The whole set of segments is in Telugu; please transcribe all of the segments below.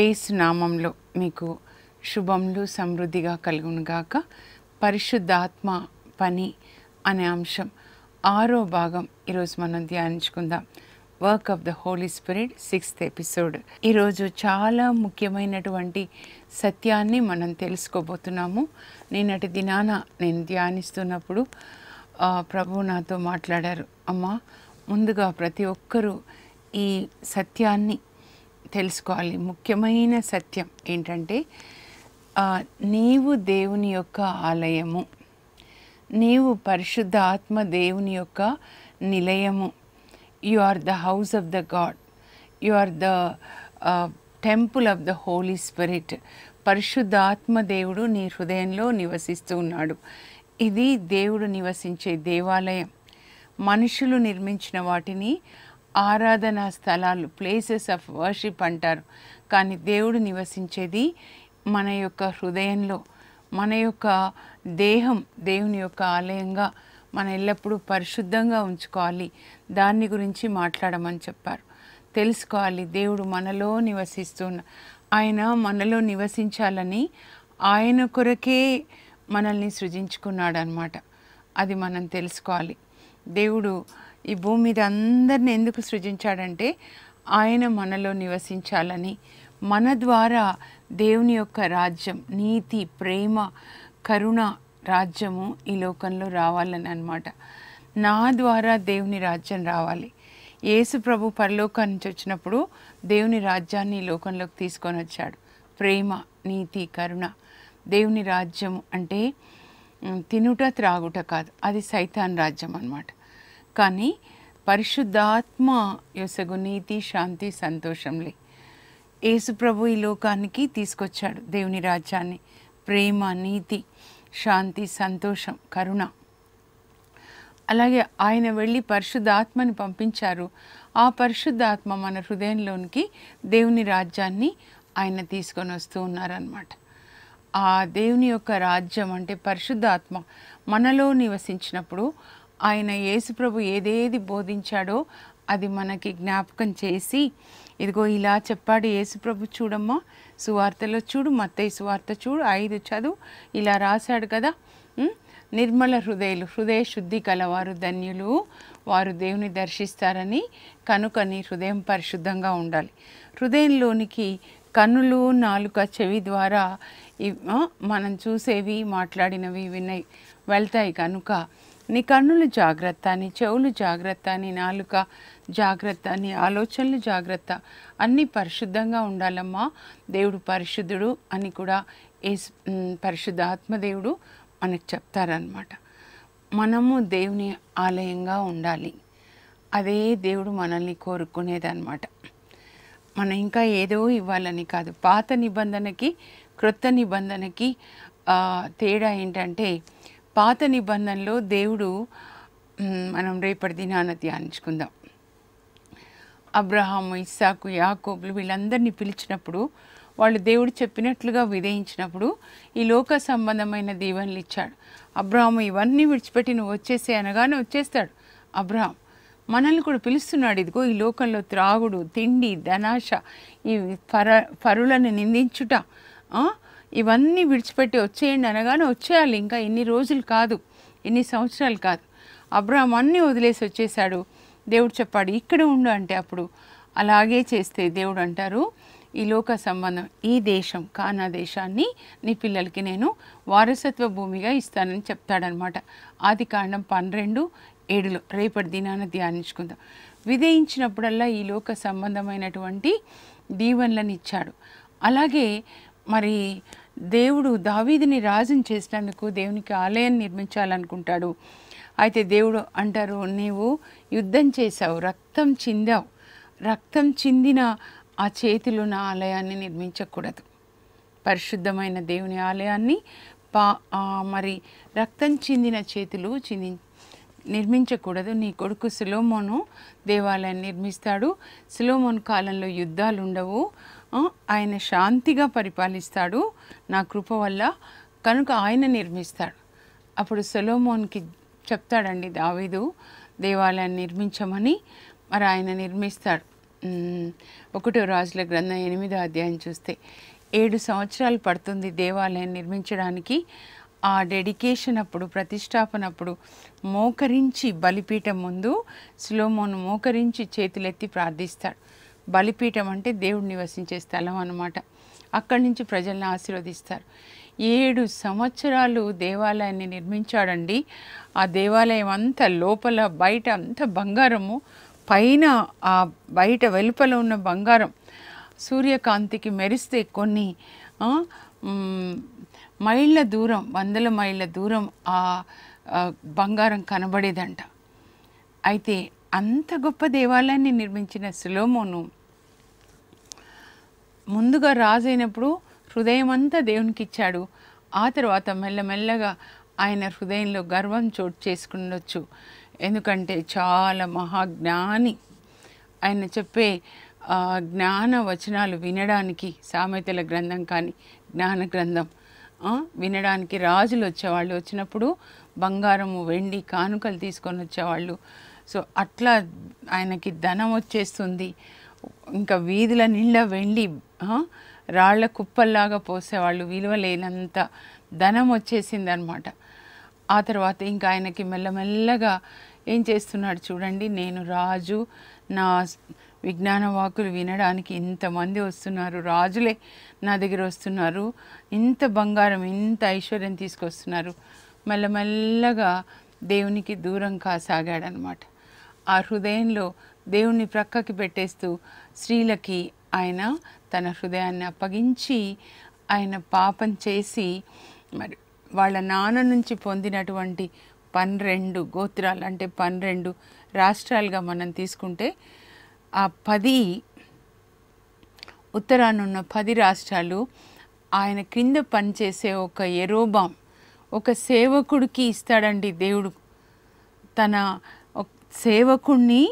ఏసునామంలో మీకు శుభములు సమృద్ధిగా కలుగునుగాక పరిశుద్ధాత్మ పని అనే అంశం ఆరో భాగం ఈరోజు మనం ధ్యానించుకుందాం work of the holy spirit sixth episode ఈరోజు చాలా ముఖ్యమైనటువంటి సత్యాన్ని మనం తెలుసుకోబోతున్నాము నేనటి దినాన నేను ధ్యానిస్తున్నప్పుడు ప్రభు నాతో మాట్లాడారు అమ్మా ముందుగా ప్రతి ఒక్కరూ ఈ సత్యాన్ని తెలుసుకోవాలి ముఖ్యమైన సత్యం ఏంటంటే నీవు దేవుని యొక్క ఆలయము నీవు పరిశుద్ధ ఆత్మ దేవుని యొక్క నిలయము you are the house of the God you are the temple of the holy spirit పరిశుద్ధ దేవుడు నీ హృదయంలో నివసిస్తూ ఉన్నాడు ఇది దేవుడు నివసించే దేవాలయం మనుషులు నిర్మించిన వాటిని ఆరాధనా స్థలాలు ప్లేసెస్ ఆఫ్ వర్షిప్ అంటారు కానీ దేవుడు నివసించేది మన యొక్క హృదయంలో మన యొక్క దేహం దేవుని యొక్క ఆలయంగా మనం ఎల్లప్పుడూ పరిశుద్ధంగా ఉంచుకోవాలి దాన్ని గురించి మాట్లాడమని చెప్పారు తెలుసుకోవాలి దేవుడు మనలో నివసిస్తున్న ఆయన మనలో నివసించాలని ఆయన కొరకే మనల్ని సృజించుకున్నాడు అనమాట అది మనం తెలుసుకోవాలి దేవుడు ఈ భూమి మీద అందరిని ఎందుకు సృజించాడంటే ఆయన మనలో నివసించాలని మన ద్వారా దేవుని యొక్క రాజ్యం నీతి ప్రేమ కరుణ రాజ్యము ఈ లోకంలో రావాలని అనమాట నా ద్వారా దేవుని రాజ్యం రావాలి యేసు ప్రభు పరలోకం నుంచి వచ్చినప్పుడు దేవుని రాజ్యాన్ని లోకంలోకి తీసుకొని వచ్చాడు ప్రేమ నీతి కరుణ దేవుని రాజ్యం అంటే తినుట త్రాగుట కాదు అది సైతాన్ రాజ్యం అన్నమాట కానీ పరిశుద్ధాత్మ యొసగు నీతి శాంతి సంతోషంలే ప్రభు ఈ లోకానికి తీసుకొచ్చాడు దేవుని రాజ్యాన్ని ప్రేమ నీతి శాంతి సంతోషం కరుణ అలాగే ఆయన వెళ్ళి పరిశుద్ధాత్మని పంపించారు ఆ పరిశుద్ధాత్మ మన హృదయంలోనికి దేవుని రాజ్యాన్ని ఆయన తీసుకొని వస్తూ ఉన్నారనమాట ఆ దేవుని యొక్క రాజ్యం అంటే పరిశుద్ధాత్మ మనలో నివసించినప్పుడు ఆయన యేసుప్రభు ఏదేది బోధించాడో అది మనకి జ్ఞాపకం చేసి ఇదిగో ఇలా చెప్పాడు యేసుప్రభు చూడమ్మా సువార్తలో చూడు మత్తయ్య సువార్త చూడు ఐదు చదువు ఇలా రాశాడు కదా నిర్మల హృదయులు హృదయ శుద్ధి కలవారు ధన్యులు వారు దేవుని దర్శిస్తారని కనుక నీ హృదయం పరిశుద్ధంగా ఉండాలి హృదయంలోనికి కన్నులు నాలుక చెవి ద్వారా మనం చూసేవి మాట్లాడినవి వినవి వెళ్తాయి కనుక నీ కన్నులు జాగ్రత్త నీ చెవులు జాగ్రత్త నీ నాలుక జాగ్రత్త నీ ఆలోచనలు జాగ్రత్త అన్నీ పరిశుద్ధంగా ఉండాలమ్మా దేవుడు పరిశుద్ధుడు అని కూడా ఏ పరిశుద్ధ ఆత్మదేవుడు మనకు చెప్తారనమాట మనము దేవుని ఆలయంగా ఉండాలి అదే దేవుడు మనల్ని అనమాట మనం ఇంకా ఏదో ఇవ్వాలని కాదు పాత నిబంధనకి క్రొత్త నిబంధనకి తేడా ఏంటంటే పాత నిబంధనలో దేవుడు మనం రేపటి దినాన ధ్యానించుకుందాం అబ్రహాము ఇస్సాకు యాకోబులు వీళ్ళందరినీ పిలిచినప్పుడు వాళ్ళు దేవుడు చెప్పినట్లుగా విధేయించినప్పుడు ఈ లోక సంబంధమైన దీవెనలు ఇచ్చాడు అబ్రహం ఇవన్నీ విడిచిపెట్టి నువ్వు వచ్చేసే అనగానే వచ్చేస్తాడు అబ్రహం మనల్ని కూడా పిలుస్తున్నాడు ఇదిగో ఈ లోకంలో త్రాగుడు తిండి ధనాశ ఈ పర పరులను నిందించుట ఇవన్నీ విడిచిపెట్టి వచ్చేయండి అనగానే వచ్చేయాలి ఇంకా ఎన్ని రోజులు కాదు ఎన్ని సంవత్సరాలు కాదు అబ్రాహం అన్నీ వదిలేసి వచ్చేసాడు దేవుడు చెప్పాడు ఇక్కడ ఉండు అంటే అప్పుడు అలాగే చేస్తే దేవుడు అంటారు ఈ లోక సంబంధం ఈ దేశం కానా దేశాన్ని నీ పిల్లలకి నేను వారసత్వ భూమిగా ఇస్తానని చెప్తాడనమాట ఆది కాండం పన్నెండు ఏడులో రేపటి దినాన ధ్యానించుకుందాం విధేయించినప్పుడల్లా ఈ లోక సంబంధమైనటువంటి దీవెనలను ఇచ్చాడు అలాగే మరి దేవుడు దావీదిని రాజుని చేసినందుకు దేవునికి ఆలయం నిర్మించాలనుకుంటాడు అయితే దేవుడు అంటారు నీవు యుద్ధం చేశావు రక్తం చిందావు రక్తం చిందిన ఆ చేతిలో నా ఆలయాన్ని నిర్మించకూడదు పరిశుద్ధమైన దేవుని ఆలయాన్ని పా మరి రక్తం చిందిన చేతులు చిని నిర్మించకూడదు నీ కొడుకు సులోమోను దేవాలయాన్ని నిర్మిస్తాడు సులోమోన్ కాలంలో యుద్ధాలు ఉండవు ఆయన శాంతిగా పరిపాలిస్తాడు నా కృప వల్ల కనుక ఆయన నిర్మిస్తాడు అప్పుడు సొలోమోన్కి చెప్తాడండి దావీదు దేవాలయాన్ని నిర్మించమని మరి ఆయన నిర్మిస్తాడు ఒకటో రాజుల గ్రంథం ఎనిమిదో అధ్యాయం చూస్తే ఏడు సంవత్సరాలు పడుతుంది దేవాలయం నిర్మించడానికి ఆ డెడికేషన్ అప్పుడు ప్రతిష్టాపన అప్పుడు మోకరించి బలిపీఠం ముందు స్లోమోను మోకరించి చేతులెత్తి ప్రార్థిస్తాడు బలిపీఠం అంటే దేవుడు నివసించే స్థలం అనమాట అక్కడి నుంచి ప్రజల్ని ఆశీర్వదిస్తారు ఏడు సంవత్సరాలు దేవాలయాన్ని నిర్మించాడండి ఆ దేవాలయం అంతా లోపల బయట అంత బంగారము పైన ఆ బయట వెలుపల ఉన్న బంగారం సూర్యకాంతికి మెరిస్తే కొన్ని మైళ్ళ దూరం వందల మైళ్ళ దూరం ఆ బంగారం కనబడేదంట అయితే అంత గొప్ప దేవాలయాన్ని నిర్మించిన సులోమోను ముందుగా రాజైనప్పుడు హృదయం అంతా దేవునికి ఇచ్చాడు ఆ తర్వాత మెల్లమెల్లగా ఆయన హృదయంలో గర్వం చోటు చేసుకుండొచ్చు ఎందుకంటే చాలా మహాజ్ఞాని ఆయన చెప్పే జ్ఞాన వచనాలు వినడానికి సామెతల గ్రంథం కానీ జ్ఞాన గ్రంథం వినడానికి రాజులు వచ్చేవాళ్ళు వచ్చినప్పుడు బంగారము వెండి కానుకలు తీసుకొని వచ్చేవాళ్ళు సో అట్లా ఆయనకి ధనం వచ్చేస్తుంది ఇంకా వీధుల నిండా వెండి రాళ్ల కుప్పల్లాగా పోసేవాళ్ళు విలువ లేనంత ధనం వచ్చేసింది అనమాట ఆ తర్వాత ఇంకా ఆయనకి మెల్లమెల్లగా ఏం చేస్తున్నాడు చూడండి నేను రాజు నా విజ్ఞాన వాకులు వినడానికి ఇంతమంది వస్తున్నారు రాజులే నా దగ్గర వస్తున్నారు ఇంత బంగారం ఇంత ఐశ్వర్యం తీసుకొస్తున్నారు మెల్లమెల్లగా దేవునికి దూరం కాసాగాడనమాట ఆ హృదయంలో దేవుణ్ణి ప్రక్కకి పెట్టేస్తూ స్త్రీలకి ఆయన తన హృదయాన్ని అప్పగించి ఆయన పాపం చేసి మరి వాళ్ళ నాన్న నుంచి పొందినటువంటి పన్నెండు గోత్రాలు అంటే పన్నెండు రాష్ట్రాలుగా మనం తీసుకుంటే ఆ పది ఉత్తరానున్న పది రాష్ట్రాలు ఆయన క్రింద పనిచేసే ఒక ఎరోబాం ఒక సేవకుడికి ఇస్తాడండి దేవుడు తన సేవకుణ్ణి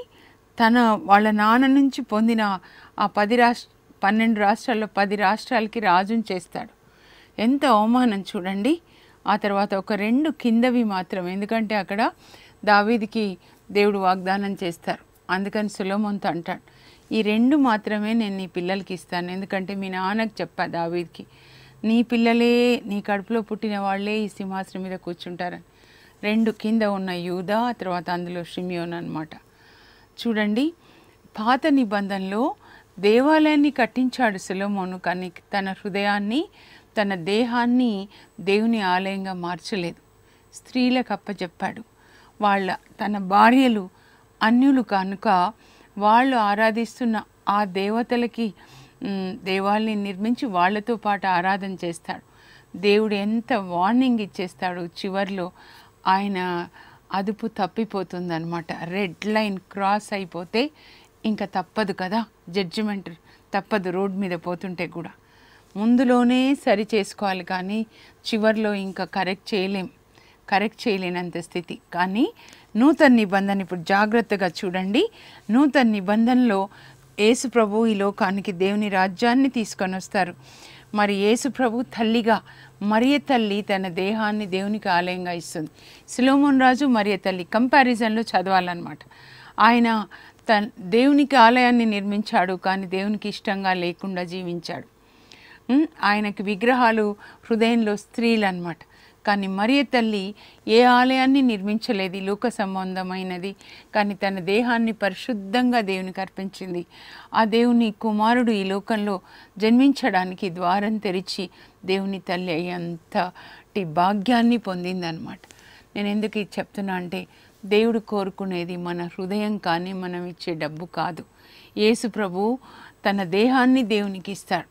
తన వాళ్ళ నాన్న నుంచి పొందిన ఆ పది రాష్ట్ర పన్నెండు రాష్ట్రాల్లో పది రాష్ట్రాలకి రాజుని చేస్తాడు ఎంత అవమానం చూడండి ఆ తర్వాత ఒక రెండు కిందవి మాత్రం ఎందుకంటే అక్కడ దావీదికి దేవుడు వాగ్దానం చేస్తారు అందుకని సులభంతో అంటాడు ఈ రెండు మాత్రమే నేను నీ పిల్లలకి ఇస్తాను ఎందుకంటే మీ నాన్నకు చెప్పా దావీదికి నీ పిల్లలే నీ కడుపులో పుట్టిన వాళ్ళే ఈ సింహాసనం మీద కూర్చుంటారని రెండు కింద ఉన్న యూదా తర్వాత అందులో షిమియోన్ అనమాట చూడండి పాత నిబంధనలో దేవాలయాన్ని కట్టించాడు సులోమోను కానీ తన హృదయాన్ని తన దేహాన్ని దేవుని ఆలయంగా మార్చలేదు స్త్రీలకు అప్పచెప్పాడు వాళ్ళ తన భార్యలు అన్యులు కనుక వాళ్ళు ఆరాధిస్తున్న ఆ దేవతలకి దేవాల్ని నిర్మించి వాళ్ళతో పాటు ఆరాధన చేస్తాడు దేవుడు ఎంత వార్నింగ్ ఇచ్చేస్తాడు చివరిలో ఆయన అదుపు తప్పిపోతుందనమాట రెడ్ లైన్ క్రాస్ అయిపోతే ఇంకా తప్పదు కదా జడ్జిమెంట్ తప్పదు రోడ్ మీద పోతుంటే కూడా ముందులోనే సరి చేసుకోవాలి కానీ చివరిలో ఇంకా కరెక్ట్ చేయలేం కరెక్ట్ చేయలేనంత స్థితి కానీ నూతన నిబంధన ఇప్పుడు జాగ్రత్తగా చూడండి నూతన నిబంధనలో యేసు ప్రభు ఈ లోకానికి దేవుని రాజ్యాన్ని తీసుకొని వస్తారు మరి యేసు ప్రభు తల్లిగా మరియ తల్లి తన దేహాన్ని దేవునికి ఆలయంగా ఇస్తుంది సిలోమోన్ రాజు మరియ తల్లి కంపారిజన్లో చదవాలన్నమాట ఆయన తన దేవునికి ఆలయాన్ని నిర్మించాడు కానీ దేవునికి ఇష్టంగా లేకుండా జీవించాడు ఆయనకి విగ్రహాలు హృదయంలో స్త్రీలు అనమాట కానీ మరియ తల్లి ఏ ఆలయాన్ని నిర్మించలేదు లోక సంబంధమైనది కానీ తన దేహాన్ని పరిశుద్ధంగా దేవునికి అర్పించింది ఆ దేవుని కుమారుడు ఈ లోకంలో జన్మించడానికి ద్వారం తెరిచి దేవుని తల్లి అయ్యేంతటి భాగ్యాన్ని పొందిందనమాట నేను ఎందుకు ఇది చెప్తున్నా అంటే దేవుడు కోరుకునేది మన హృదయం కానీ మనం ఇచ్చే డబ్బు కాదు యేసు ప్రభు తన దేహాన్ని దేవునికి ఇస్తాడు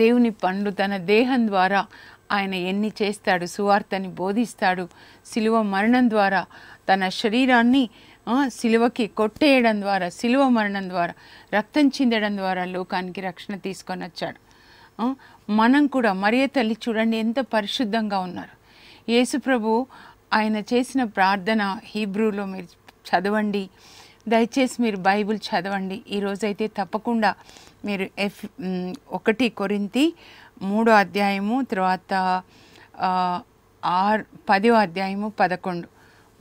దేవుని పండ్లు తన దేహం ద్వారా ఆయన ఎన్ని చేస్తాడు సువార్తని బోధిస్తాడు శిలువ మరణం ద్వారా తన శరీరాన్ని సిలువకి కొట్టేయడం ద్వారా శిలువ మరణం ద్వారా రక్తం చిందడం ద్వారా లోకానికి రక్షణ తీసుకొని వచ్చాడు మనం కూడా మరే తల్లి చూడండి ఎంత పరిశుద్ధంగా ఉన్నారు యేసుప్రభు ఆయన చేసిన ప్రార్థన హీబ్రూలో మీరు చదవండి దయచేసి మీరు బైబిల్ చదవండి ఈరోజైతే తప్పకుండా మీరు ఎఫ్ ఒకటి కొరింతి మూడో అధ్యాయము తర్వాత ఆరు పదో అధ్యాయము పదకొండు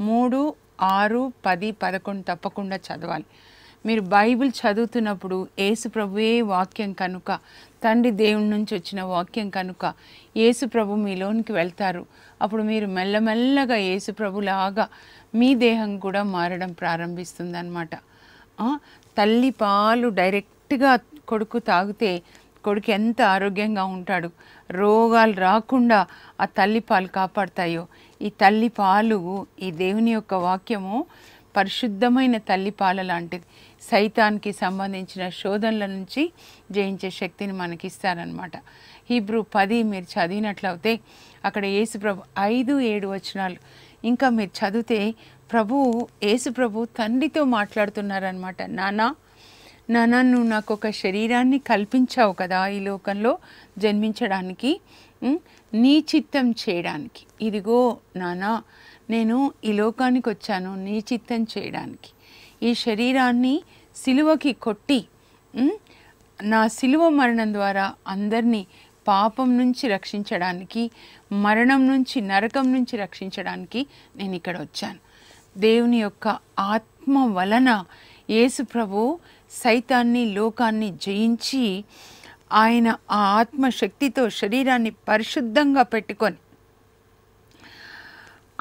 మూడు ఆరు పది పదకొండు తప్పకుండా చదవాలి మీరు బైబిల్ చదువుతున్నప్పుడు ఏసుప్రభువే వాక్యం కనుక తండ్రి దేవుడి నుంచి వచ్చిన వాక్యం కనుక ఏసుప్రభు మీలోనికి వెళ్తారు అప్పుడు మీరు మెల్లమెల్లగా ప్రభులాగా మీ దేహం కూడా మారడం ప్రారంభిస్తుందన్నమాట తల్లి పాలు డైరెక్ట్గా కొడుకు తాగితే కొడుకు ఎంత ఆరోగ్యంగా ఉంటాడు రోగాలు రాకుండా ఆ తల్లి పాలు కాపాడతాయో ఈ తల్లి పాలు ఈ దేవుని యొక్క వాక్యము పరిశుద్ధమైన తల్లి పాల లాంటిది సైతానికి సంబంధించిన శోధనల నుంచి జయించే శక్తిని మనకి ఇస్తారనమాట హీబ్రూ పది మీరు చదివినట్లయితే అక్కడ యేసుప్రభు ఐదు ఏడు వచనాలు ఇంకా మీరు చదివితే ప్రభు యేసుప్రభు తండ్రితో మాట్లాడుతున్నారనమాట నానా నానా నువ్వు నాకు ఒక శరీరాన్ని కల్పించావు కదా ఈ లోకంలో జన్మించడానికి నీ చిత్తం చేయడానికి ఇదిగో నానా నేను ఈ లోకానికి వచ్చాను నీ చిత్తం చేయడానికి ఈ శరీరాన్ని సిలువకి కొట్టి నా సిలువ మరణం ద్వారా అందరినీ పాపం నుంచి రక్షించడానికి మరణం నుంచి నరకం నుంచి రక్షించడానికి నేను ఇక్కడ వచ్చాను దేవుని యొక్క ఆత్మ వలన యేసు ప్రభు సైతాన్ని లోకాన్ని జయించి ఆయన ఆ ఆత్మశక్తితో శరీరాన్ని పరిశుద్ధంగా పెట్టుకొని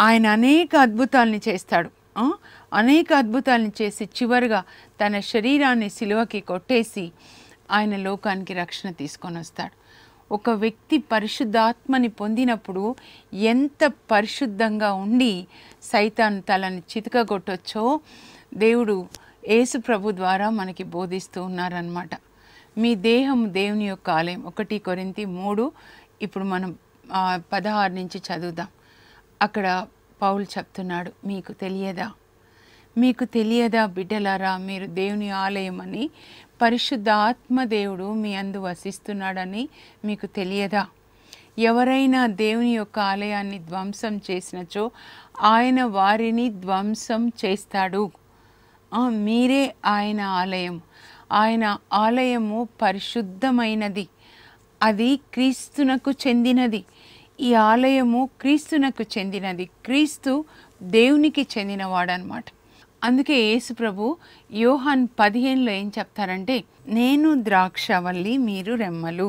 ఆయన అనేక అద్భుతాలని చేస్తాడు అనేక అద్భుతాలను చేసి చివరిగా తన శరీరాన్ని సిలువకి కొట్టేసి ఆయన లోకానికి రక్షణ తీసుకొని వస్తాడు ఒక వ్యక్తి పరిశుద్ధాత్మని పొందినప్పుడు ఎంత పరిశుద్ధంగా ఉండి సైతాన్ తలని చితకగొట్టొచ్చో దేవుడు యేసు ప్రభు ద్వారా మనకి బోధిస్తూ ఉన్నారనమాట మీ దేహం దేవుని యొక్క ఆలయం ఒకటి కొరింతి మూడు ఇప్పుడు మనం పదహారు నుంచి చదువుదాం అక్కడ పౌలు చెప్తున్నాడు మీకు తెలియదా మీకు తెలియదా బిడ్డలారా మీరు దేవుని ఆలయమని పరిశుద్ధ ఆత్మదేవుడు మీ అందు వసిస్తున్నాడని మీకు తెలియదా ఎవరైనా దేవుని యొక్క ఆలయాన్ని ధ్వంసం చేసినచో ఆయన వారిని ధ్వంసం చేస్తాడు మీరే ఆయన ఆలయం ఆయన ఆలయము పరిశుద్ధమైనది అది క్రీస్తునకు చెందినది ఈ ఆలయము క్రీస్తునకు చెందినది క్రీస్తు దేవునికి చెందినవాడనమాట అందుకే యేసు ప్రభు యోహాన్ పదిహేనులో ఏం చెప్తారంటే నేను ద్రాక్షవల్లి మీరు రెమ్మలు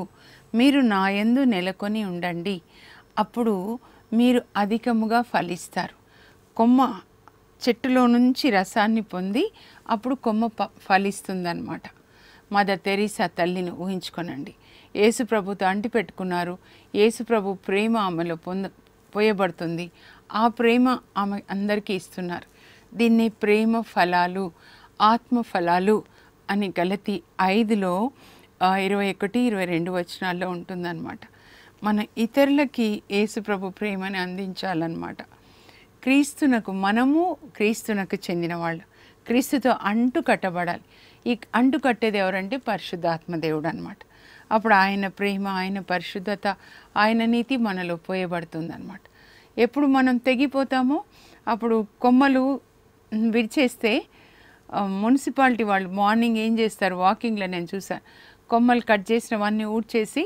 మీరు నాయందు నెలకొని ఉండండి అప్పుడు మీరు అధికముగా ఫలిస్తారు కొమ్మ చెట్టులో నుంచి రసాన్ని పొంది అప్పుడు కొమ్మ ప ఫలిస్తుందన్నమాట మదర్ తెరీసా తల్లిని ఊహించుకొనండి యేసు ప్రభుతో పెట్టుకున్నారు యేసు ప్రభు ప్రేమ ఆమెలో పొంద పోయబడుతుంది ఆ ప్రేమ ఆమె అందరికీ ఇస్తున్నారు దీన్ని ప్రేమ ఫలాలు ఆత్మ ఫలాలు అని గలతి ఐదులో ఇరవై ఒకటి ఇరవై రెండు వచనాల్లో ఉంటుందన్నమాట మన ఇతరులకి ఏసుప్రభు ప్రేమని అందించాలన్నమాట క్రీస్తునకు మనము క్రీస్తునకు చెందిన వాళ్ళు క్రీస్తుతో అంటు కట్టబడాలి ఈ అంటు కట్టేది ఎవరంటే పరిశుద్ధాత్మ దేవుడు అనమాట అప్పుడు ఆయన ప్రేమ ఆయన పరిశుద్ధత ఆయన నీతి మనలో పోయబడుతుంది అనమాట ఎప్పుడు మనం తెగిపోతామో అప్పుడు కొమ్మలు విడిచేస్తే మున్సిపాలిటీ వాళ్ళు మార్నింగ్ ఏం చేస్తారు వాకింగ్లో నేను చూసాను కొమ్మలు కట్ చేసినవన్నీ ఊడ్చేసి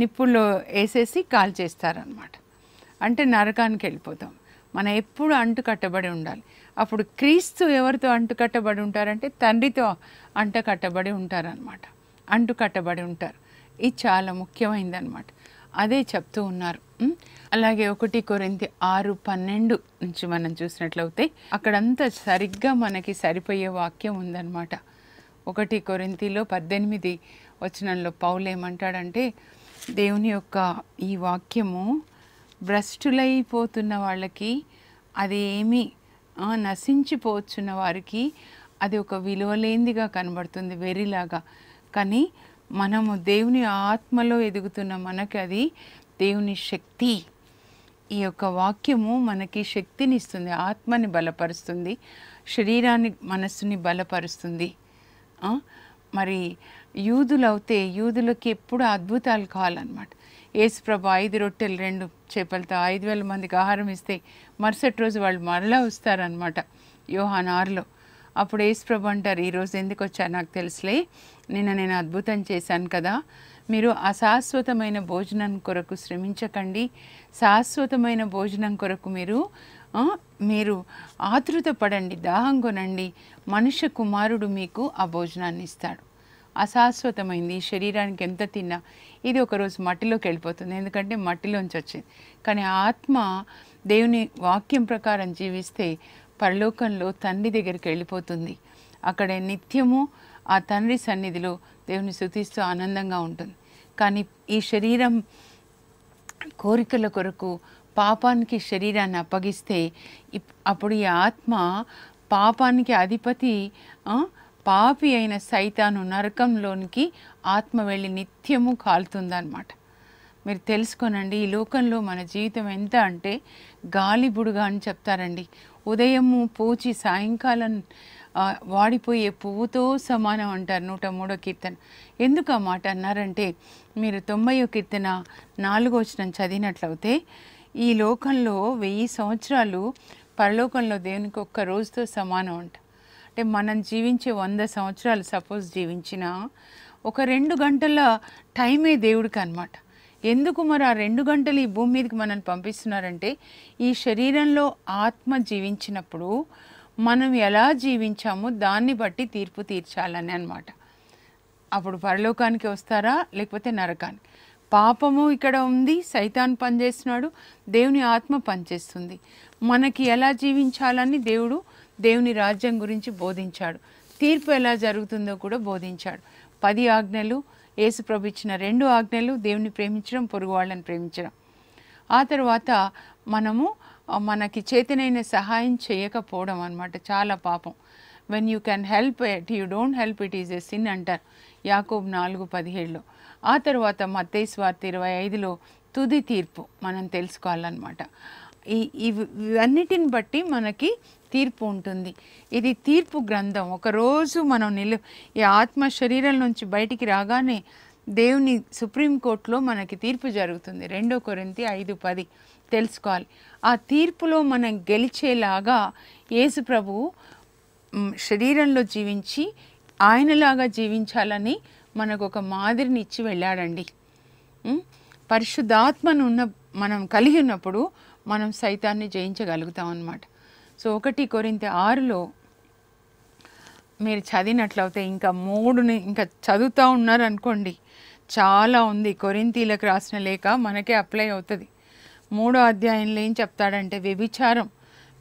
నిప్పుల్లో వేసేసి కాల్ చేస్తారనమాట అంటే నరకానికి వెళ్ళిపోతాం మనం ఎప్పుడు అంటు కట్టబడి ఉండాలి అప్పుడు క్రీస్తు ఎవరితో అంటు కట్టబడి ఉంటారంటే తండ్రితో అంట కట్టబడి ఉంటారనమాట అంటు కట్టబడి ఉంటారు ఇది చాలా ముఖ్యమైందనమాట అదే చెప్తూ ఉన్నారు అలాగే ఒకటి కొరింది ఆరు పన్నెండు నుంచి మనం చూసినట్లయితే అక్కడంతా సరిగ్గా మనకి సరిపోయే వాక్యం ఉందన్నమాట ఒకటి కొరింతిలో పద్దెనిమిది వచనంలో పౌలు ఏమంటాడంటే దేవుని యొక్క ఈ వాక్యము భ్రష్టులైపోతున్న వాళ్ళకి అది ఏమి నశించిపోవచ్చున్న వారికి అది ఒక విలువలేనిదిగా కనబడుతుంది వెరిలాగా కానీ మనము దేవుని ఆత్మలో ఎదుగుతున్న మనకి అది దేవుని శక్తి ఈ యొక్క వాక్యము మనకి శక్తినిస్తుంది ఆత్మని బలపరుస్తుంది శరీరాన్ని మనస్సుని బలపరుస్తుంది మరి యూదులు అవుతే యూదులకి ఎప్పుడు అద్భుతాలు కావాలన్నమాట ఏసుప్రభు ఐదు రొట్టెలు రెండు చేపలతో ఐదు వేల మందికి ఆహారం ఇస్తే మరుసటి రోజు వాళ్ళు మరలా వస్తారనమాట యోహాన్ ఆరులో అప్పుడు ఏసుప్రభు అంటారు ఈరోజు ఎందుకు వచ్చారు నాకు తెలుసులే నిన్న నేను అద్భుతం చేశాను కదా మీరు అశాశ్వతమైన భోజనం కొరకు శ్రమించకండి శాశ్వతమైన భోజనం కొరకు మీరు మీరు ఆతృత పడండి దాహం కొనండి మనుష్య కుమారుడు మీకు ఆ భోజనాన్ని ఇస్తాడు అశాశ్వతమైంది శరీరానికి ఎంత తిన్నా ఇది ఒకరోజు మట్టిలోకి వెళ్ళిపోతుంది ఎందుకంటే మట్టిలోంచి వచ్చింది కానీ ఆత్మ దేవుని వాక్యం ప్రకారం జీవిస్తే పరలోకంలో తండ్రి దగ్గరికి వెళ్ళిపోతుంది అక్కడ నిత్యము ఆ తండ్రి సన్నిధిలో దేవుని శుతిస్తూ ఆనందంగా ఉంటుంది కానీ ఈ శరీరం కోరికల కొరకు పాపానికి శరీరాన్ని అప్పగిస్తే అప్పుడు ఈ ఆత్మ పాపానికి అధిపతి పాపి అయిన సైతాను నరకంలోనికి ఆత్మ వెళ్ళి నిత్యము కాలుతుందన్నమాట మీరు తెలుసుకోనండి ఈ లోకంలో మన జీవితం ఎంత అంటే గాలిబుడుగా అని చెప్తారండి ఉదయము పూచి సాయంకాలం వాడిపోయే పువ్వుతో సమానం అంటారు నూట మూడో కీర్తన ఎందుకు ఆ మాట అన్నారంటే మీరు తొంభయో కీర్తన నాలుగో వచ్చిన చదివినట్లయితే ఈ లోకంలో వెయ్యి సంవత్సరాలు పరలోకంలో దేవునికి ఒక్క రోజుతో సమానం అంట అంటే మనం జీవించే వంద సంవత్సరాలు సపోజ్ జీవించిన ఒక రెండు గంటల టైమే దేవుడికి అనమాట ఎందుకు మరి ఆ రెండు గంటలు ఈ భూమి మీదకి మనల్ని పంపిస్తున్నారంటే ఈ శరీరంలో ఆత్మ జీవించినప్పుడు మనం ఎలా జీవించామో దాన్ని బట్టి తీర్పు తీర్చాలని అనమాట అప్పుడు పరలోకానికి వస్తారా లేకపోతే నరకానికి పాపము ఇక్కడ ఉంది సైతాన్ పనిచేస్తున్నాడు దేవుని ఆత్మ పనిచేస్తుంది మనకి ఎలా జీవించాలని దేవుడు దేవుని రాజ్యం గురించి బోధించాడు తీర్పు ఎలా జరుగుతుందో కూడా బోధించాడు పది ఆజ్ఞలు యేసుప్రభు ఇచ్చిన రెండు ఆజ్ఞలు దేవుని ప్రేమించడం పొరుగు వాళ్ళని ప్రేమించడం ఆ తర్వాత మనము మనకి చేతనైన సహాయం చేయకపోవడం అనమాట చాలా పాపం when you can help it you don't help it is a sin అంటారు యాకోబ్ నాలుగు పదిహేడులో ఆ తర్వాత మత్తయ్య ఇరవై ఐదులో తుది తీర్పు మనం తెలుసుకోవాలన్నమాట ఈ ఇవన్నిటిని బట్టి మనకి తీర్పు ఉంటుంది ఇది తీర్పు గ్రంథం ఒకరోజు మనం నిలు ఈ ఆత్మ శరీరం నుంచి బయటికి రాగానే దేవుని సుప్రీంకోర్టులో మనకి తీర్పు జరుగుతుంది రెండో కొరింతి ఐదు పది తెలుసుకోవాలి ఆ తీర్పులో మనం గెలిచేలాగా యేసు ప్రభు శరీరంలో జీవించి ఆయనలాగా జీవించాలని మనకు ఒక మాదిరిని ఇచ్చి వెళ్ళాడండి పరిశుద్ధాత్మను ఉన్న మనం కలిగి ఉన్నప్పుడు మనం సైతాన్ని జయించగలుగుతాం అన్నమాట సో ఒకటి కొరింత ఆరులో మీరు చదివినట్లయితే ఇంకా మూడుని ఇంకా చదువుతూ ఉన్నారనుకోండి చాలా ఉంది కొరింతీలకు రాసిన లేక మనకే అప్లై అవుతుంది మూడో అధ్యాయంలో ఏం చెప్తాడంటే వ్యభిచారం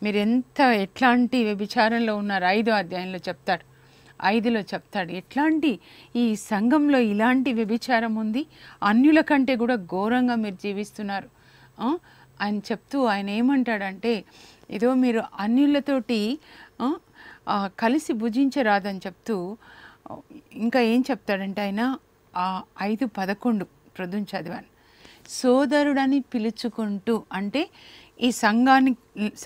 మీరు ఎంత ఎట్లాంటి వ్యభిచారంలో ఉన్నారు ఐదో అధ్యాయంలో చెప్తాడు ఐదులో చెప్తాడు ఎట్లాంటి ఈ సంఘంలో ఇలాంటి వ్యభిచారం ఉంది అన్యుల కంటే కూడా ఘోరంగా మీరు జీవిస్తున్నారు ఆయన చెప్తూ ఆయన ఏమంటాడంటే ఏదో మీరు అన్యులతోటి కలిసి భుజించరాదని చెప్తూ ఇంకా ఏం చెప్తాడంటే ఆయన ఐదు పదకొండు ప్రొద్దున చదివాను సోదరుడని పిలుచుకుంటూ అంటే ఈ సంఘాన్ని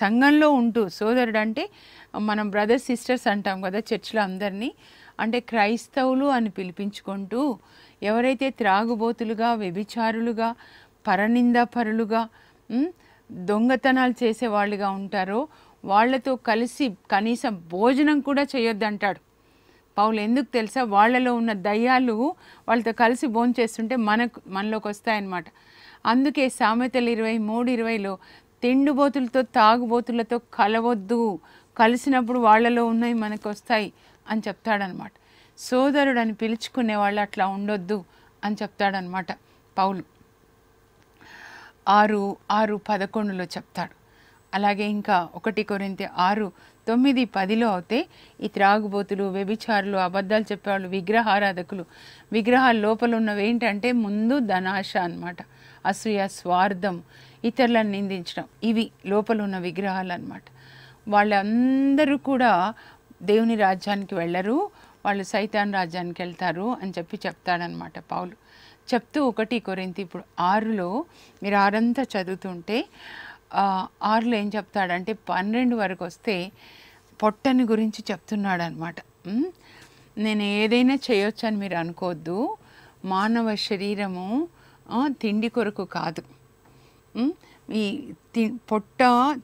సంఘంలో ఉంటూ సోదరుడు అంటే మనం బ్రదర్స్ సిస్టర్స్ అంటాం కదా చర్చిలో అందరినీ అంటే క్రైస్తవులు అని పిలిపించుకుంటూ ఎవరైతే త్రాగుబోతులుగా వ్యభిచారులుగా పరనిందాపరులుగా దొంగతనాలు చేసేవాళ్ళుగా ఉంటారో వాళ్ళతో కలిసి కనీసం భోజనం కూడా చేయొద్దంటాడు పౌలు ఎందుకు తెలుసా వాళ్ళలో ఉన్న దయ్యాలు వాళ్ళతో కలిసి భోజనం చేస్తుంటే మనకు మనలోకి వస్తాయన్నమాట అందుకే సామెతలు ఇరవై మూడు ఇరవైలో తిండుబోతులతో తాగుబోతులతో కలవద్దు కలిసినప్పుడు వాళ్ళలో ఉన్నవి మనకు వస్తాయి అని చెప్తాడనమాట సోదరుడు అని పిలుచుకునే వాళ్ళు అట్లా ఉండొద్దు అని చెప్తాడనమాట పౌలు ఆరు ఆరు పదకొండులో చెప్తాడు అలాగే ఇంకా ఒకటి కొరింత ఆరు తొమ్మిది పదిలో అయితే ఈ త్రాగుబోతులు వ్యభిచారులు అబద్ధాలు చెప్పేవాళ్ళు విగ్రహారాధకులు విగ్రహాల లోపల ఉన్నవి ఏంటంటే ముందు ధనాశ అనమాట అసూయ స్వార్థం ఇతరులను నిందించడం ఇవి లోపల ఉన్న విగ్రహాలు అనమాట వాళ్ళందరూ కూడా దేవుని రాజ్యానికి వెళ్ళరు వాళ్ళు సైతాన్ రాజ్యానికి వెళ్తారు అని చెప్పి చెప్తాడనమాట పావులు చెప్తూ ఒకటి కొరింతి ఇప్పుడు ఆరులో మీరు ఆరంతా చదువుతుంటే ఆరులో ఏం చెప్తాడంటే పన్నెండు వరకు వస్తే పొట్టని గురించి చెప్తున్నాడు అనమాట నేను ఏదైనా చేయొచ్చని మీరు అనుకోవద్దు మానవ శరీరము తిండి కొరకు కాదు ఈ తి పొట్ట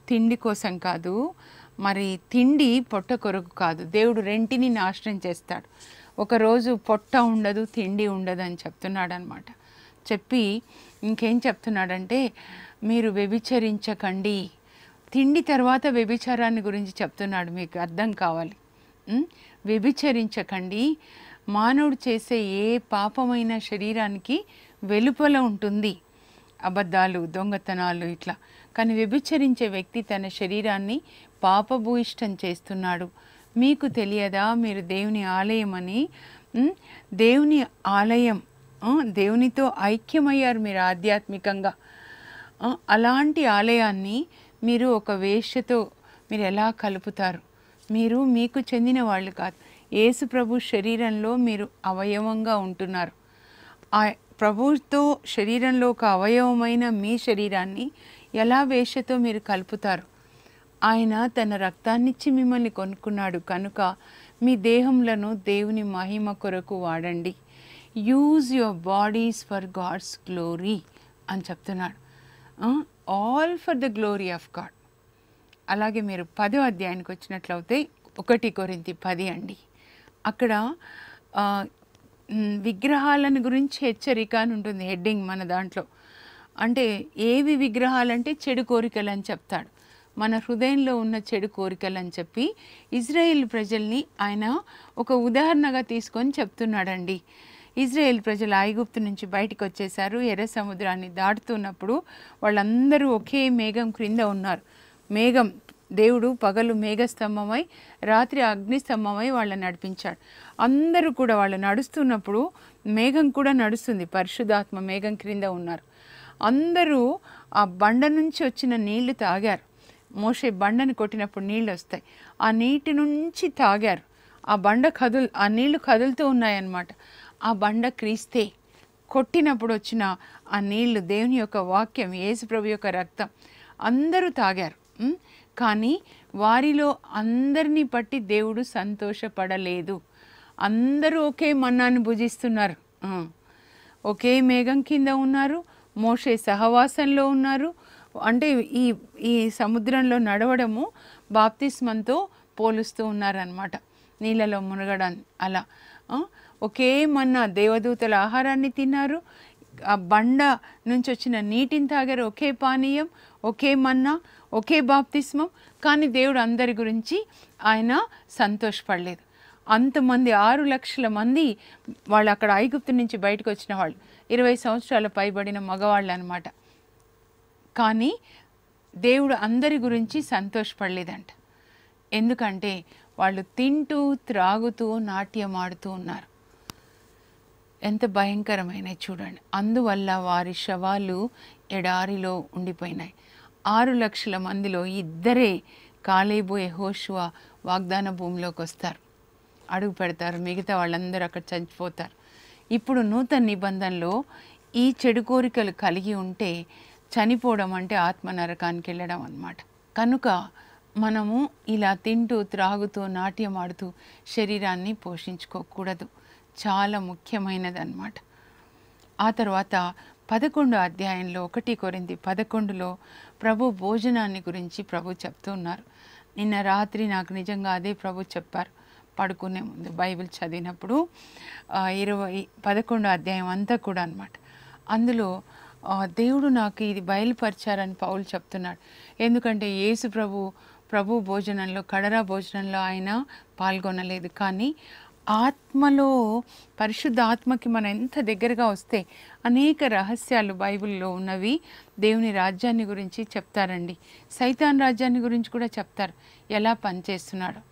తిండి కోసం కాదు మరి తిండి పొట్ట కొరకు కాదు దేవుడు రెంటిని నాశనం చేస్తాడు ఒకరోజు పొట్ట ఉండదు తిండి ఉండదు అని చెప్తున్నాడు అనమాట చెప్పి ఇంకేం చెప్తున్నాడంటే మీరు వ్యభిచరించకండి తిండి తర్వాత వ్యభిచారాన్ని గురించి చెప్తున్నాడు మీకు అర్థం కావాలి వ్యభిచరించకండి మానవుడు చేసే ఏ పాపమైన శరీరానికి వెలుపల ఉంటుంది అబద్ధాలు దొంగతనాలు ఇట్లా కానీ వ్యభిచరించే వ్యక్తి తన శరీరాన్ని పాపభూయిష్టం చేస్తున్నాడు మీకు తెలియదా మీరు దేవుని ఆలయం అని దేవుని ఆలయం దేవునితో ఐక్యమయ్యారు మీరు ఆధ్యాత్మికంగా అలాంటి ఆలయాన్ని మీరు ఒక వేష్యతో మీరు ఎలా కలుపుతారు మీరు మీకు చెందిన వాళ్ళు కాదు యేసు ప్రభు శరీరంలో మీరు అవయవంగా ఉంటున్నారు ప్రభుతో శరీరంలో ఒక అవయవమైన మీ శరీరాన్ని ఎలా వేషతో మీరు కలుపుతారు ఆయన తన రక్తాన్నిచ్చి మిమ్మల్ని కొనుక్కున్నాడు కనుక మీ దేహంలను దేవుని మహిమ కొరకు వాడండి use your bodies for God's glory అని చెప్తున్నాడు all for the glory of God అలాగే మీరు పదో అధ్యాయానికి వచ్చినట్లయితే ఒకటి కొరింది పది అండి అక్కడ విగ్రహాలను గురించి హెచ్చరిక అని ఉంటుంది హెడ్డింగ్ మన దాంట్లో అంటే ఏవి విగ్రహాలంటే చెడు కోరికలు అని చెప్తాడు మన హృదయంలో ఉన్న చెడు కోరికలు అని చెప్పి ఇజ్రాయేల్ ప్రజల్ని ఆయన ఒక ఉదాహరణగా తీసుకొని చెప్తున్నాడండి ఇజ్రాయేల్ ప్రజలు ఐగుప్తు నుంచి బయటకు వచ్చేసారు ఎర్ర సముద్రాన్ని దాటుతున్నప్పుడు వాళ్ళందరూ ఒకే మేఘం క్రింద ఉన్నారు మేఘం దేవుడు పగలు మేఘస్తంభమై రాత్రి అగ్నిస్తంభమై వాళ్ళని నడిపించాడు అందరూ కూడా వాళ్ళు నడుస్తున్నప్పుడు మేఘం కూడా నడుస్తుంది పరిశుధాత్మ మేఘం క్రింద ఉన్నారు అందరూ ఆ బండ నుంచి వచ్చిన నీళ్లు తాగారు మోసే బండను కొట్టినప్పుడు నీళ్ళు వస్తాయి ఆ నీటి నుంచి తాగారు ఆ బండ కదులు ఆ నీళ్లు కదులుతూ ఉన్నాయన్నమాట ఆ బండ క్రీస్తే కొట్టినప్పుడు వచ్చిన ఆ నీళ్లు దేవుని యొక్క వాక్యం యేసుప్రభు యొక్క రక్తం అందరూ తాగారు కానీ వారిలో అందరినీ పట్టి దేవుడు సంతోషపడలేదు అందరూ ఒకే మన్నాను భుజిస్తున్నారు ఒకే మేఘం కింద ఉన్నారు మోషే సహవాసంలో ఉన్నారు అంటే ఈ ఈ సముద్రంలో నడవడము బాప్తిస్మంతో పోలుస్తూ ఉన్నారనమాట నీళ్ళలో మునగడం అలా ఒకే మన్న దేవదూతల ఆహారాన్ని తిన్నారు ఆ బండ నుంచి వచ్చిన నీటిని తాగారు ఒకే పానీయం ఒకే మన్నా ఒకే బాప్తిస్మం కానీ దేవుడు అందరి గురించి ఆయన సంతోషపడలేదు అంతమంది ఆరు లక్షల మంది వాళ్ళు అక్కడ ఐగుప్తు నుంచి బయటకు వచ్చిన వాళ్ళు ఇరవై సంవత్సరాల పైబడిన మగవాళ్ళు అనమాట కానీ దేవుడు అందరి గురించి సంతోషపడలేదంట ఎందుకంటే వాళ్ళు తింటూ త్రాగుతూ నాట్యం ఆడుతూ ఉన్నారు ఎంత భయంకరమైన చూడండి అందువల్ల వారి శవాలు ఎడారిలో ఉండిపోయినాయి ఆరు లక్షల మందిలో ఇద్దరే కాలేబు యహోషువ వాగ్దాన భూమిలోకి వస్తారు అడుగు పెడతారు మిగతా వాళ్ళందరూ అక్కడ చనిపోతారు ఇప్పుడు నూతన నిబంధనలో ఈ చెడు కోరికలు కలిగి ఉంటే చనిపోవడం అంటే ఆత్మ నరకానికి వెళ్ళడం అనమాట కనుక మనము ఇలా తింటూ త్రాగుతూ నాట్యం ఆడుతూ శరీరాన్ని పోషించుకోకూడదు చాలా ముఖ్యమైనది అనమాట ఆ తర్వాత పదకొండు అధ్యాయంలో ఒకటి కొరింది పదకొండులో ప్రభు భోజనాన్ని గురించి ప్రభు చెప్తూ ఉన్నారు నిన్న రాత్రి నాకు నిజంగా అదే ప్రభు చెప్పారు పడుకునే ముందు బైబిల్ చదివినప్పుడు ఇరవై పదకొండు అధ్యాయం అంతా కూడా అనమాట అందులో దేవుడు నాకు ఇది బయలుపరిచారని పౌలు చెప్తున్నాడు ఎందుకంటే యేసు ప్రభు ప్రభు భోజనంలో కడరా భోజనంలో ఆయన పాల్గొనలేదు కానీ ఆత్మలో పరిశుద్ధ ఆత్మకి మనం ఎంత దగ్గరగా వస్తే అనేక రహస్యాలు బైబిల్లో ఉన్నవి దేవుని రాజ్యాన్ని గురించి చెప్తారండి సైతాన్ రాజ్యాన్ని గురించి కూడా చెప్తారు ఎలా పనిచేస్తున్నాడు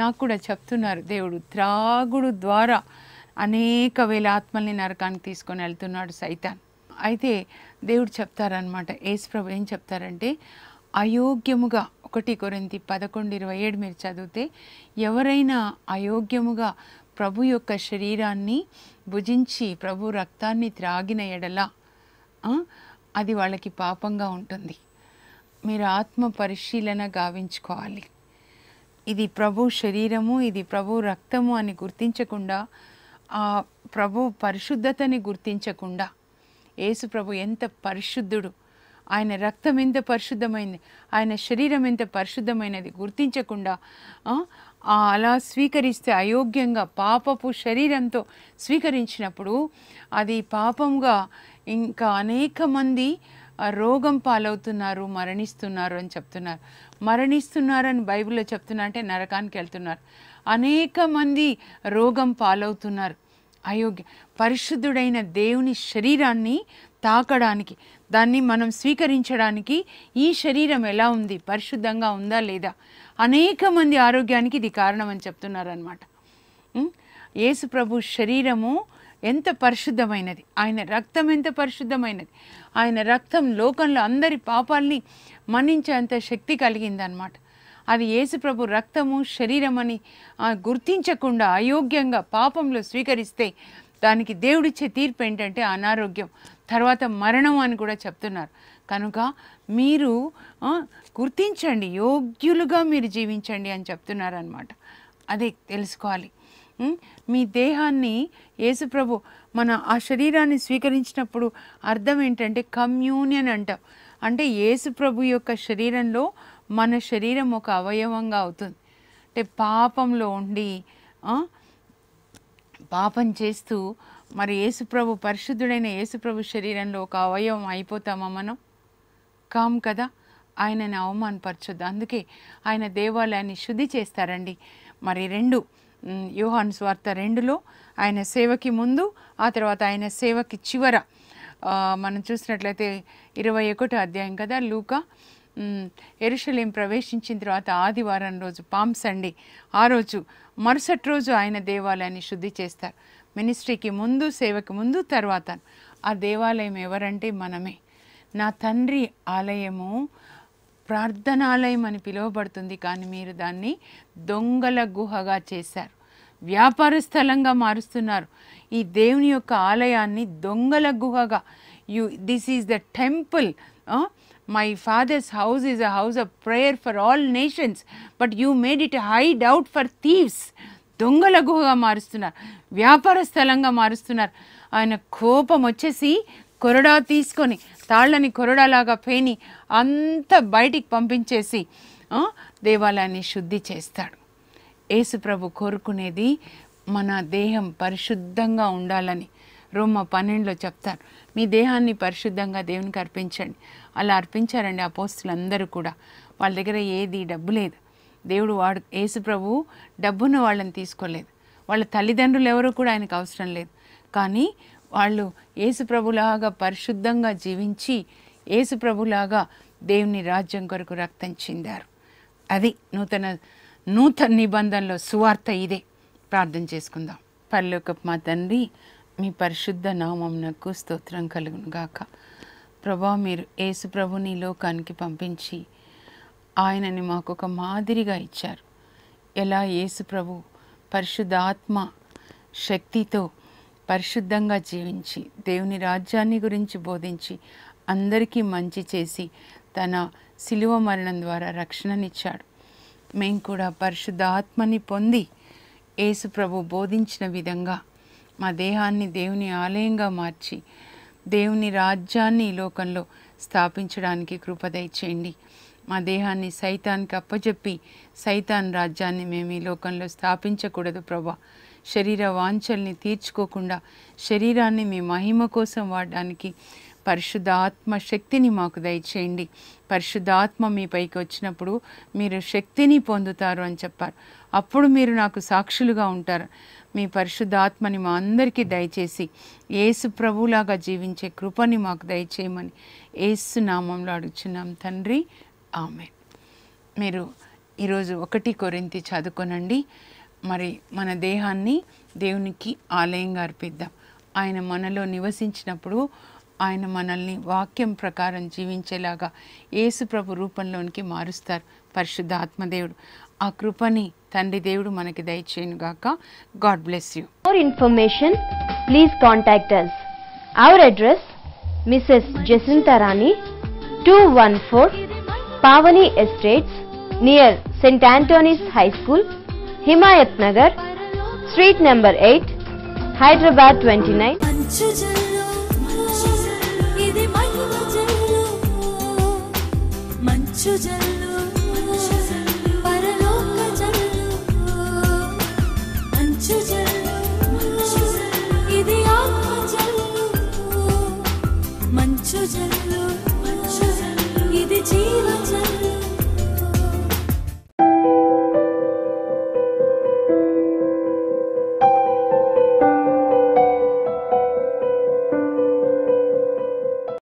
నాకు కూడా చెప్తున్నారు దేవుడు త్రాగుడు ద్వారా అనేక వేల ఆత్మల్ని నరకానికి తీసుకొని వెళ్తున్నాడు సైతాన్ అయితే దేవుడు చెప్తారనమాట యేసుప్రభు ఏం చెప్తారంటే అయోగ్యముగా ఒకటి కొరింది పదకొండు ఇరవై ఏడు మీరు చదివితే ఎవరైనా అయోగ్యముగా ప్రభు యొక్క శరీరాన్ని భుజించి ప్రభు రక్తాన్ని త్రాగిన ఎడల అది వాళ్ళకి పాపంగా ఉంటుంది మీరు ఆత్మ పరిశీలన గావించుకోవాలి ఇది ప్రభు శరీరము ఇది ప్రభు రక్తము అని గుర్తించకుండా ఆ ప్రభు పరిశుద్ధతని గుర్తించకుండా యేసు ప్రభు ఎంత పరిశుద్ధుడు ఆయన రక్తం ఎంత పరిశుద్ధమైంది ఆయన శరీరం ఎంత పరిశుద్ధమైనది గుర్తించకుండా అలా స్వీకరిస్తే అయోగ్యంగా పాపపు శరీరంతో స్వీకరించినప్పుడు అది పాపంగా ఇంకా అనేక మంది రోగం పాలవుతున్నారు మరణిస్తున్నారు అని చెప్తున్నారు మరణిస్తున్నారని బైబిల్లో చెప్తున్నా అంటే నరకానికి వెళ్తున్నారు అనేక మంది రోగం పాలవుతున్నారు అయోగ్య పరిశుద్ధుడైన దేవుని శరీరాన్ని తాకడానికి దాన్ని మనం స్వీకరించడానికి ఈ శరీరం ఎలా ఉంది పరిశుద్ధంగా ఉందా లేదా అనేక మంది ఆరోగ్యానికి ఇది కారణం అని చెప్తున్నారనమాట యేసు ప్రభు శరీరము ఎంత పరిశుద్ధమైనది ఆయన రక్తం ఎంత పరిశుద్ధమైనది ఆయన రక్తం లోకంలో అందరి పాపాల్ని మన్నించేంత శక్తి కలిగిందనమాట అది యేసుప్రభు రక్తము శరీరం అని గుర్తించకుండా అయోగ్యంగా పాపంలో స్వీకరిస్తే దానికి దేవుడిచ్చే తీర్పు ఏంటంటే అనారోగ్యం తర్వాత మరణం అని కూడా చెప్తున్నారు కనుక మీరు గుర్తించండి యోగ్యులుగా మీరు జీవించండి అని చెప్తున్నారనమాట అదే తెలుసుకోవాలి మీ దేహాన్ని యేసుప్రభు మన ఆ శరీరాన్ని స్వీకరించినప్పుడు అర్థం ఏంటంటే కమ్యూనియన్ అంటాం అంటే యేసుప్రభు యొక్క శరీరంలో మన శరీరం ఒక అవయవంగా అవుతుంది అంటే పాపంలో ఉండి పాపం చేస్తూ మరి యేసుప్రభు పరిశుద్ధుడైన యేసుప్రభు శరీరంలో ఒక అవయవం అయిపోతామా మనం కాం కదా ఆయనని అవమానపరచొద్దు అందుకే ఆయన దేవాలయాన్ని శుద్ధి చేస్తారండి మరి రెండు యోహాన్ స్వార్థ రెండులో ఆయన సేవకి ముందు ఆ తర్వాత ఆయన సేవకి చివర మనం చూసినట్లయితే ఇరవై ఒకటో అధ్యాయం కదా లూకా ఎరుషలేం ప్రవేశించిన తర్వాత ఆదివారం రోజు పాంసండి ఆ రోజు మరుసటి రోజు ఆయన దేవాలయాన్ని శుద్ధి చేస్తారు మినిస్ట్రీకి ముందు సేవకి ముందు తర్వాత ఆ దేవాలయం ఎవరంటే మనమే నా తండ్రి ఆలయము ప్రార్థనాలయం అని పిలువబడుతుంది కానీ మీరు దాన్ని దొంగల గుహగా చేశారు వ్యాపార స్థలంగా మారుస్తున్నారు ఈ దేవుని యొక్క ఆలయాన్ని దొంగల గుహగా you this is the temple my father's house is a house of prayer for all nations but you made it hideout for thieves దొంగల గుహగా మారుస్తున్నారు వ్యాపార స్థలంగా మారుస్తున్నారు ఆయన కోపం వచ్చేసి కొరడా తీసుకొని తాళ్ళని కొరడాలాగా పేని అంత బయటికి పంపించేసి దేవాలయాన్ని శుద్ధి చేస్తాడు యేసుప్రభు కోరుకునేది మన దేహం పరిశుద్ధంగా ఉండాలని రోమ పన్నెండులో చెప్తారు మీ దేహాన్ని పరిశుద్ధంగా దేవునికి అర్పించండి అలా అర్పించారండి ఆ పోస్టులందరూ కూడా వాళ్ళ దగ్గర ఏది డబ్బు లేదు దేవుడు వాడు యేసు ప్రభు డబ్బును వాళ్ళని తీసుకోలేదు వాళ్ళ తల్లిదండ్రులు ఎవరు కూడా ఆయనకు అవసరం లేదు కానీ వాళ్ళు ప్రభులాగా పరిశుద్ధంగా జీవించి ప్రభులాగా దేవుని రాజ్యం కొరకు రక్తం చెందారు అది నూతన నూతన నిబంధనలో సువార్త ఇదే ప్రార్థన చేసుకుందాం పర్లోకపు మా తండ్రి మీ పరిశుద్ధ నామంనకు స్తోత్రం కలుగును గాక ప్రభా మీరు ప్రభుని లోకానికి పంపించి ఆయనని మాకు ఒక మాదిరిగా ఇచ్చారు ఎలా యేసు ప్రభు పరిశుద్ధాత్మ శక్తితో పరిశుద్ధంగా జీవించి దేవుని రాజ్యాన్ని గురించి బోధించి అందరికీ మంచి చేసి తన శిలువ మరణం ద్వారా రక్షణనిచ్చాడు మేము కూడా పరిశుద్ధాత్మని పొంది యేసు ప్రభు బోధించిన విధంగా మా దేహాన్ని దేవుని ఆలయంగా మార్చి దేవుని రాజ్యాన్ని ఈ లోకంలో స్థాపించడానికి కృపదయచేయండి చేయండి మా దేహాన్ని సైతానికి అప్పచెప్పి సైతాన్ రాజ్యాన్ని మేము ఈ లోకంలో స్థాపించకూడదు ప్రభా శరీర వాంఛల్ని తీర్చుకోకుండా శరీరాన్ని మీ మహిమ కోసం వాడడానికి పరిశుద్ధాత్మ శక్తిని మాకు దయచేయండి పరిశుద్ధాత్మ మీ పైకి వచ్చినప్పుడు మీరు శక్తిని పొందుతారు అని చెప్పారు అప్పుడు మీరు నాకు సాక్షులుగా ఉంటారు మీ పరిశుద్ధాత్మని మా అందరికీ దయచేసి ఏసు ప్రభులాగా జీవించే కృపని మాకు దయచేయమని ఏసు నామంలో అడుగుచున్నాం తండ్రి ఆమె మీరు ఈరోజు ఒకటి కొరింతి చదువుకోనండి మరి మన దేహాన్ని దేవునికి ఆలయంగా అర్పిద్దాం ఆయన మనలో నివసించినప్పుడు ఆయన మనల్ని వాక్యం ప్రకారం జీవించేలాగా యేసు ప్రభు రూపంలోనికి మారుస్తారు పరిశుద్ధ ఆత్మదేవుడు ఆ కృపని తండ్రి దేవుడు మనకి దయచేయనుగాక God bless you for information please contact us our address Mrs Jasintharani two one four Pavani estates near Saint Antony's high school Himayatnagar street number eight Hyderabad twenty nine మంచు